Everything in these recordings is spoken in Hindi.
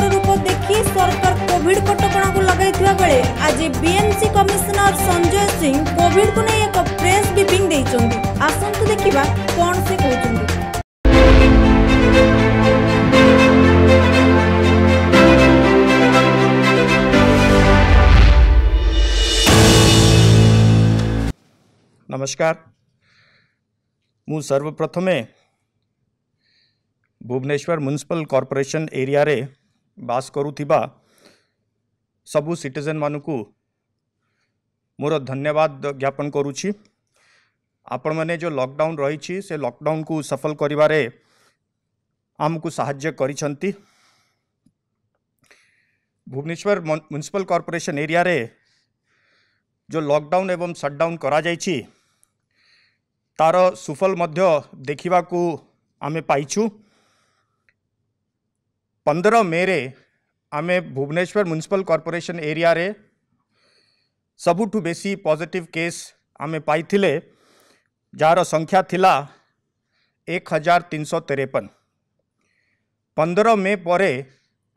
ତାଙ୍କର ରୂପ ଦେଖି ସରକାର କୋଭିଡ୍ କଟକଣାକୁ ଲଗାଇଥିବା ବେଳେ ଆଜି ବିଏମ୍ସି କମିଶନର ସଞ୍ଜୟ ସିଂ କୋଭିଡ୍କୁ ନେଇ ଏକ ପ୍ରେସ୍ ବ୍ରିଫିଂ ଦେଇଛନ୍ତି ଆସନ୍ତୁ ଦେଖିବା କ'ଣ ସେ କହୁଛନ୍ତି ନମସ୍କାର ମୁଁ ସର୍ବପ୍ରଥମେ ଭୁବନେଶ୍ୱର ମ୍ୟୁନିସିପାଲ କର୍ପୋରେସନ ଏରିଆରେ बास करू सबू सिटेन मान को मोर धन्यवाद ज्ञापन करुच्ची आपण मैंने जो लॉकडाउन रही से लॉकडाउन को सफल करिवारे को साय कर भुवनेश्वर म्यूनिशिपाल कॉर्पोरेशन एरिया रे जो लॉकडाउन एवं सटडाउन करार सुफल देखा आम पाइछू पंदर मेरे आम भुवनेश्वर म्यूनिशिपाल कर्पोरेसन एरिया सबुठ बेस पॉजिटिव केस आम पाई जार संख्या एक हजार तीन सौ तेरेपन पंदर मे पर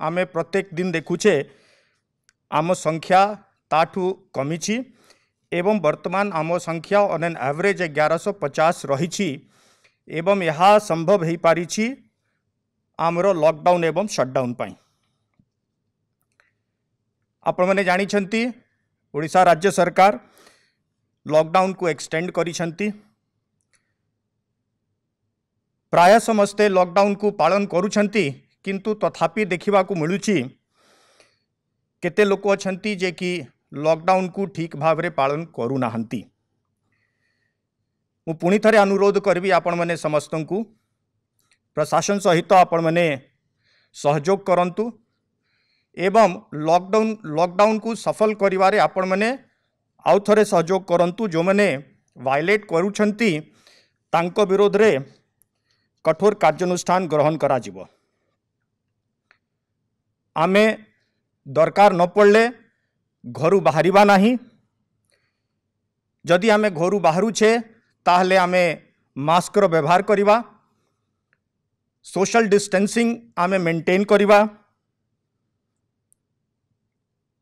आम प्रत्येक दिन देखुचे आम संख्या ताठू कमी एवं वर्तमान आम संख्या अन एन आवरेज एगारश पचास रही यह संभव हो पारी आमर लकडाउन एवं सटडाउन आपण मैंने जानी राज्य सरकार लकडाउन को एक्सटेंड कर प्राय समस्ते लकडाउन को पालन करूँ किंतु तथापि देखा मिलू केते लोक अच्छा जे कि लॉकडाउन को ठीक भाव पालन करूना मुझे थे अनुरोध करी आपण मैंने समस्त को प्रशासन सहित ଆପଣମାନେ ସହଯୋଗ କରନ୍ତୁ ଏବଂ ଲକଡାଉନ୍ ଲକଡାଉନ୍କୁ ସଫଳ କରିବାରେ ଆପଣମାନେ ଆଉ ଥରେ ସହଯୋଗ କରନ୍ତୁ ଯେଉଁମାନେ ଭାୟୋଲେଟ୍ କରୁଛନ୍ତି ତାଙ୍କ ବିରୋଧରେ କଠୋର କାର୍ଯ୍ୟାନୁଷ୍ଠାନ ଗ୍ରହଣ କରାଯିବ ଆମେ ଦରକାର ନ ପଡ଼ିଲେ ଘରୁ ବାହାରିବା ନାହିଁ ଯଦି ଆମେ ଘରୁ ବାହାରୁଛେ ତାହେଲେ ଆମେ ମାସ୍କର ବ୍ୟବହାର କରିବା सोशल डिस्टेंसिंग आम मेंटेन करवा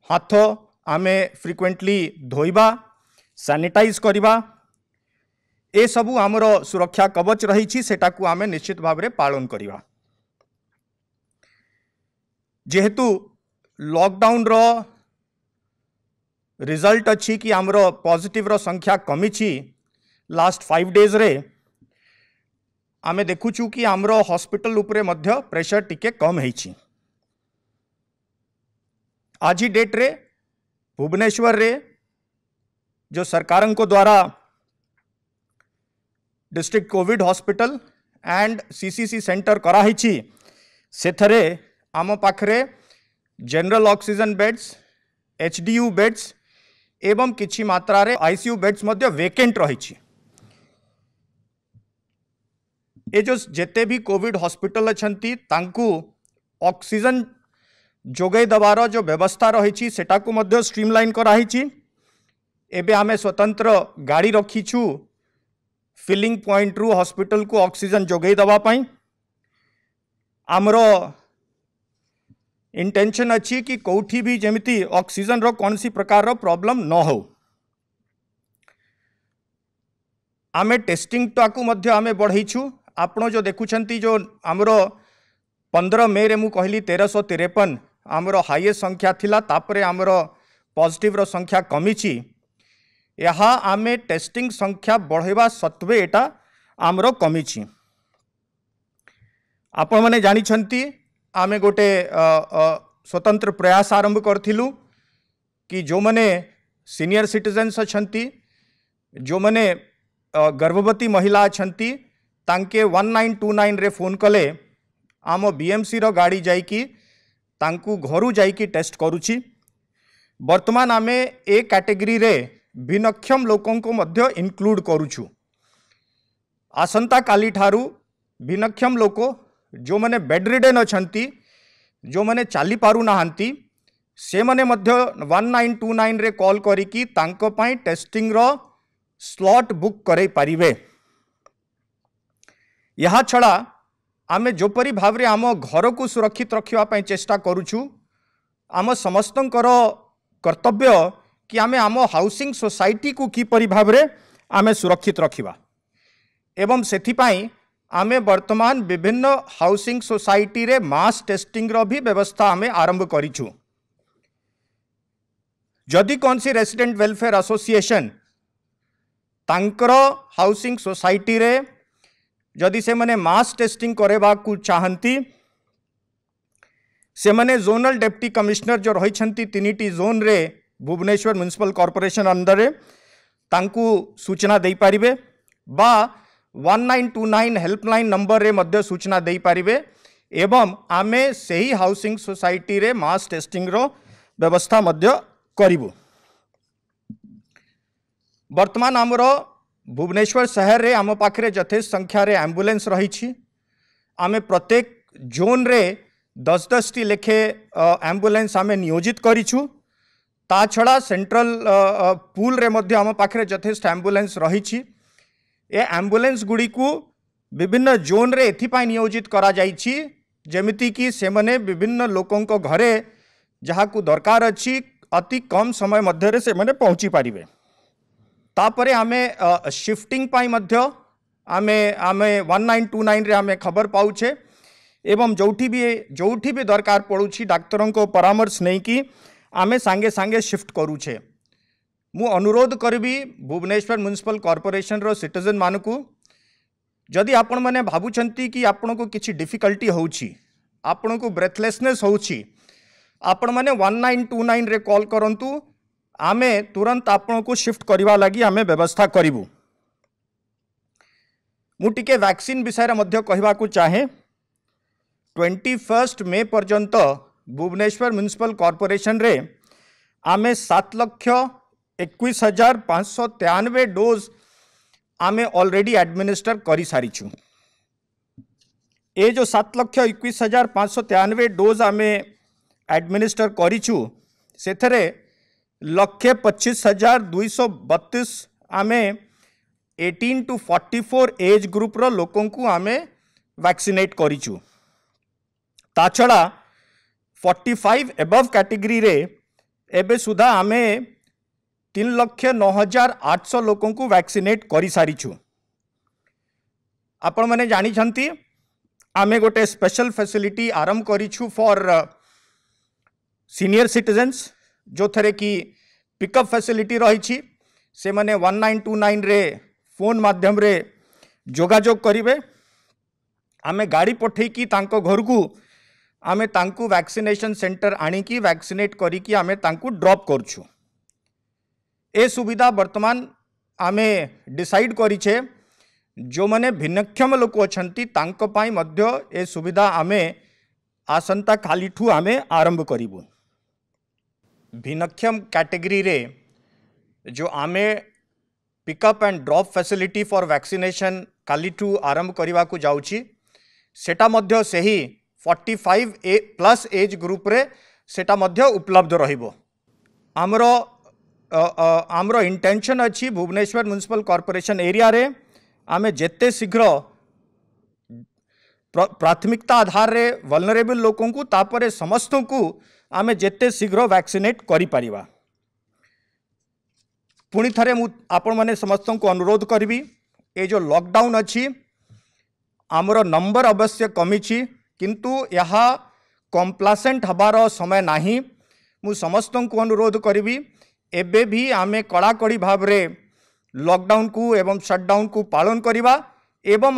हाथ आम फ्रिक्वेंटली धोवा सानिटाइज करवा ये सबू आमर सुरक्षा कवच रही आम निश्चित भाव पालन करवा जेहेतु लॉकडाउन रो रिजल्ट अच्छी कि आमर पॉजिटिव रो संख्या कमी लास्ट फाइव डेज़ रे आम देखु कि आम हस्पिटाल प्रेसर टी कम होईची आज डेट्रे भुवनेश्वर रे जो सरकार को द्वारा district covid hospital and CCC centre कराई से आम पाखे general oxygen beds HDU beds एवं कि मात्रा रे आईसीयू बेड्स वेकेंट रही ए जो जिते भी कोविड हस्पिटाल अच्छा अक्सीजेन जोगेदेवार जो व्यवस्था रही लाइन कराही एवं आम स्वतंत्र गाड़ी रखीचु फिलिंग पॉइंट रु हस्पिटाल को अक्सीजेन जोगई आमर इंटेनसन अच्छी कि कौटी भी जमी अक्सीजेन रौन सी प्रकार प्रोब्लम न हो आमे टेस्टिंग आम बढ़ेचु आप जो देखुं जो आमर पंद्रह मे रे मुझे कहली तेरह तेरेपन आमर हाइए संख्या आमर पजिटिव्र संख्या कमी यह आम टेस्टिंग संख्या बढ़ेवा सत्वे यहाँ आमर कमी आपण मैंने जानते आम गोटे स्वतंत्र प्रयास आरंभ करूँ कि जो मैंने सीनियर सिटेन्स अच्छा जो मैंने गर्भवती महिला अच्छा ताके one nine two nine phone कले आम बीएमसी एमसी गाड़ी जाई जाकि घर जाई टेस्ट करुच्ची वर्तमान आम ए कैटेगरी रे भिन्नक्षम लोक इनक्लूड करुचु आसंता कालीनक्षम लोक जो मैंने बेडरिडेन अच्छा जो मैंने चली पारना से मैंने वन नाइन टू नाइन कल करेस्टिंग स्लट बुक कराई पारे ଏହା ଛଡ଼ା ଆମେ ଯେପରି ଭାବରେ ଆମ ଘରକୁ ସୁରକ୍ଷିତ ରଖିବା ପାଇଁ ଚେଷ୍ଟା କରୁଛୁ ଆମ ସମସ୍ତଙ୍କର କର୍ତ୍ତବ୍ୟ କି ଆମେ ଆମ ହାଉସିଂ ସୋସାଇଟିକୁ କିପରି ଭାବରେ ଆମେ ସୁରକ୍ଷିତ ରଖିବା ଏବଂ ସେଥିପାଇଁ ଆମେ ବର୍ତ୍ତମାନ ବିଭିନ୍ନ ହାଉସିଂ ସୋସାଇଟିରେ ମାସ୍ ଟେଷ୍ଟିଂର ବି ବ୍ୟବସ୍ଥା ଆମେ ଆରମ୍ଭ କରିଛୁ ଯଦି କୌଣସି ରେସିଡେଣ୍ଟ ୱେଲଫେୟାର ଆସୋସିଏସନ୍ ତାଙ୍କର ହାଉସିଂ ସୋସାଇଟିରେ जदि से मास टेस्टिंग करवाकू चाहती से मैंने जोनल डेप्टी कमिशनर जो रही तीन जोन रे भुवनेश्वर म्यूनिशिपाल कॉर्पोरेशन अंदर ताकू सूचना दे पारे बा नाइन हेल्पलाइन नंबर रे मध्य सूचना दे पारे एवं आमे ही हाउसिंग सोसाइटी रे मास टेस्टिंग रो व्यवस्था मध्य वर्तमान आमर भुवनेश्वर शहर में आम पाखे यथेष संख्यार आम्बुलांस रही आम प्रत्येक जोन रे दस दस टी लेखे आम्बुलांस आम नियोजित करूँ ता छड़ा सेंट्रल पुल रे मध्य आम पाखे जथेष आम्बुलांस रही ए गुड़ी को विभिन्न जोन रे एपाई नियोजित करा जाइछि जेमिति से विभिन्न लोकों घरे जहाँ को दरकार अच्छी अति कम समय मध्य से माने पहुँची पारे વાપર હે અમે શિફ્ટિંગ પર મધ્ય અમે અમે 1929 રે અમે ખબર પાઉ છે એમ જોઠી બી જોઠી બી દરકાર પડું ચી ડાક્ટર કો પરામર્શ નય કી અમે સાંગે સાંગે શિફ્ટ કરું છે હું અનુરોધ કરબી ભુવનેશ્વર મ્યુનિસિપલ કોર્પોરેશન રો સિટીઝન માનુંકુ જોદી આપણ મને ભાભુ છંતી કી આપણો કો કીચી ડિફિકલ્ટી હોઉ ચી આપણો કો બ્રેથલેસનેસ હોઉ ચી આપણ મને 1929 રે કોલ કરંતું आमे तुरंत को शिफ्ट करने लगी आम व्यवस्था करूँ मुझे वैक्सीन विषय कह चाहे ट्वेंटी फर्स्ट मे पर्यंत भुवनेश्वर म्यूनिशिपल कॉर्पोरेशन रे आमे सात लक्ष एक हजार पाँच सौ तेयानबे डोज आम अलरेडी एडमिनिस्टर कर सारीछू ए जो सात लक्ष एक हजार पाँच सौ तेयानबे डोज आम एडमिनिस्टर करूँ से लक्षे पचीस हजार दुईश बतीस आम eighteen to forty four age ग्रुप्र लोक आम वैक्सीनेट कर छड़ा फर्टी फाइव एबव कैटेगरी एवं सुधा आम तीन लक्ष नौ हजार आठश लोक वैक्सीनेट कर सारी आपण मैंने जानते आम गोटे स्पेशल फैसिलिटी आरंभ कर फॉर सीनियर सिटीजन्स जो थे कि पिकअप फैसिलिटी रही से मैंने वन नाइन टू नाइन रे फोन मध्यम जोगाजोग करे आम गाड़ी पठेकी घर को आम वैक्सीनेसन सेंटर आणिकी वैक्सीनेट करी आम ड्रप कर सुविधा बर्तमान आम डिसाइड करीचे जो मैंने भिन्नक्षम लोक अच्छा सुविधा आम आसंता काली आम आरंभ करूँ भिन्नक्षम कैटेगरी रे जो आमे pickup and drop facility for vaccination कालीठ आरंभ करने को जाटा मध्य से ही फर्टी फाइव ए प्लस एज ग्रुप उपलब्ध रहिबो आमरो आमरो इंटेंशन अच्छी भुवनेश्वर म्यूनिशिपाल कॉर्पोरेशन एरिया रे आमे जत्ते शीघ्र प्राथमिकता आधार रे वल्नरेबल लोकों को तापरे समस्तों को आम जिते शीघ्र वैक्सीनेट कर पुणी थे आपण समस्त को अनुरोध करी ए जो लॉकडाउन अच्छी आमर नंबर अवश्य कमी किंतु यह कम्प्लासेंट हबार समय ना मुस्त अनुरोध करी एवं आम कड़ाकड़ी भाव लॉकडाउन को एवं सटडाउन को पालन करवा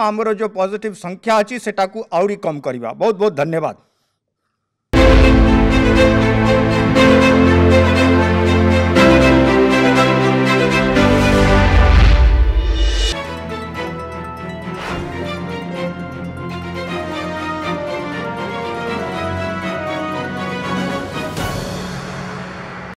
आमर जो पॉजिटिव संख्या अच्छी से आम करवा बहुत बहुत धन्यवाद